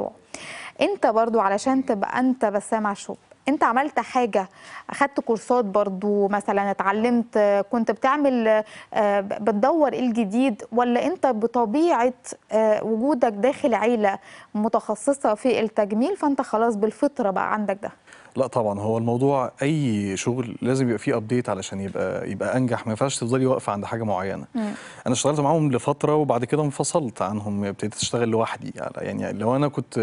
المشروع انت برضو علشان تبقى انت بسام عاشور انت عملت حاجه اخدت كورسات برضو مثلا اتعلمت كنت بتعمل آه، بتدور ايه الجديد ولا انت بطبيعه آه، وجودك داخل عيله متخصصه في التجميل فانت خلاص بالفطره بقى عندك ده لا طبعا هو الموضوع اي شغل لازم يبقى فيه ابديت علشان يبقى يبقى انجح ما ينفعش تفضلي واقفه عند حاجه معينه مم. انا اشتغلت معاهم لفتره وبعد كده انفصلت عنهم ابتديت اشتغل لوحدي يعني لو انا كنت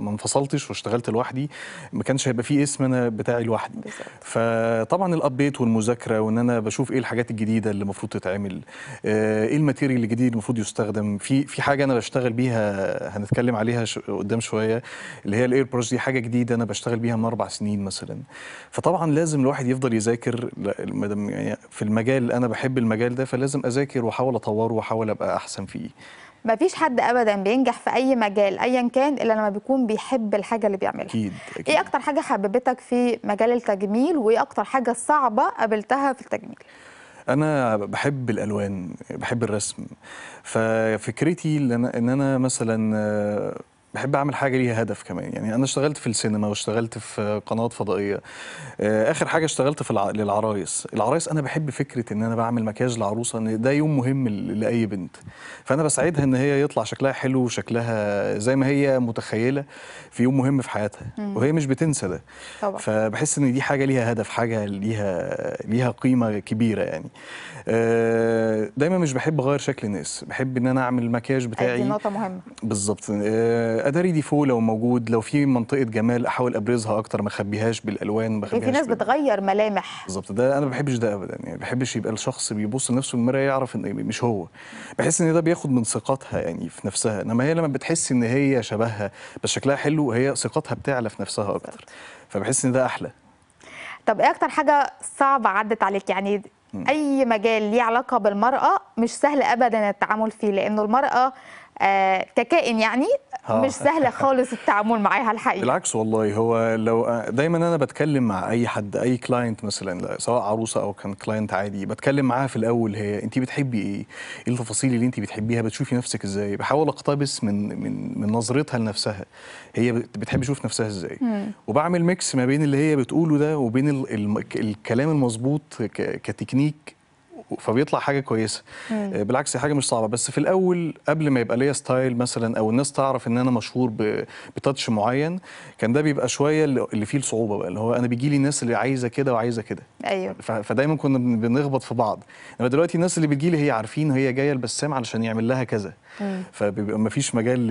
ما انفصلتش واشتغلت لوحدي ما كانش هيبقى فيه اسم انا بتاعي لوحدي فطبعا الابديت والمذاكره وان انا بشوف ايه الحاجات الجديده اللي المفروض تتعمل آه، ايه الماتيريال الجديد المفروض يستخدم في في حاجه انا بشتغل بيها هنتكلم عليها قدام شويه اللي هي الاير دي حاجه جديده انا بشتغل بيها من اربع سنين مثلا فطبعا لازم الواحد يفضل يذاكر يعني في المجال انا بحب المجال ده فلازم اذاكر واحاول اطوره واحاول ابقى احسن فيه ما فيش حد ابدا بينجح في اي مجال ايا كان الا لما بيكون بيحب الحاجه اللي بيعملها اكيد, أكيد. ايه اكتر حاجه حببتك في مجال التجميل وايه اكتر حاجه صعبه قابلتها في التجميل انا بحب الالوان بحب الرسم ففكرتي ان انا مثلا آه، بحب اعمل حاجه ليها هدف كمان يعني انا اشتغلت في السينما واشتغلت في قنوات فضائيه آه، اخر حاجه اشتغلت في الع... للعرايس العرايس انا بحب فكره ان انا بعمل مكياج لعروسه ان ده يوم مهم لاي بنت فانا بساعدها ان هي يطلع شكلها حلو وشكلها زي ما هي متخيله في يوم مهم في حياتها وهي مش بتنسى ده طبعا. فبحس ان دي حاجه ليها هدف حاجه ليها ليها قيمه كبيره يعني آه، دايما مش بحب اغير شكل الناس بحب ان انا اعمل المكياج بتاعي دي نقطه مهمه بالظبط آه، اداري ديفو لو موجود لو في منطقه جمال احاول ابرزها اكتر ما اخبيهاش بالالوان ما إيه، اخبيهاش في ناس بتغير ملامح بالظبط ده انا ما بحبش ده ابدا يعني ما بحبش يبقى الشخص بيبص لنفسه المراه يعرف ان مش هو بحس ان ده بياخد من ثقتها يعني في نفسها انما هي لما بتحس ان هي شبهها بس شكلها حلو هي ثقتها بتعلى في نفسها اكتر فبحس ان ده احلى طب ايه اكتر حاجه صعبه عدت عليك يعني اي مجال ليه علاقه بالمراه مش سهل ابدا التعامل فيه لانه المراه آه، ككائن يعني آه. مش سهله خالص التعامل معاها الحقيقه بالعكس والله هو لو آه، دايما انا بتكلم مع اي حد اي كلاينت مثلا سواء عروسه او كان كلاينت عادي بتكلم معاها في الاول هي انت بتحبي ايه؟ ايه التفاصيل اللي انت بتحبيها؟ بتشوفي نفسك ازاي؟ بحاول اقتبس من من من نظرتها لنفسها هي بتحب تشوف نفسها ازاي؟ وبعمل ميكس ما بين اللي هي بتقوله ده وبين الكلام المظبوط كتكنيك فبيطلع حاجه كويسه مم. آه، بالعكس حاجه مش صعبه بس في الاول قبل ما يبقى ليا ستايل مثلا او الناس تعرف ان انا مشهور بتاتش معين كان ده بيبقى شويه اللي فيه الصعوبه بقى اللي هو انا بيجي لي ناس اللي عايزه كده وعايزه كده ايوه فدايما كنا بنخبط في بعض انما دلوقتي الناس اللي بتجي لي هي عارفين هي جايه البسام علشان يعمل لها كذا فبيبقى مفيش مجال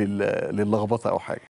للخبطه او حاجه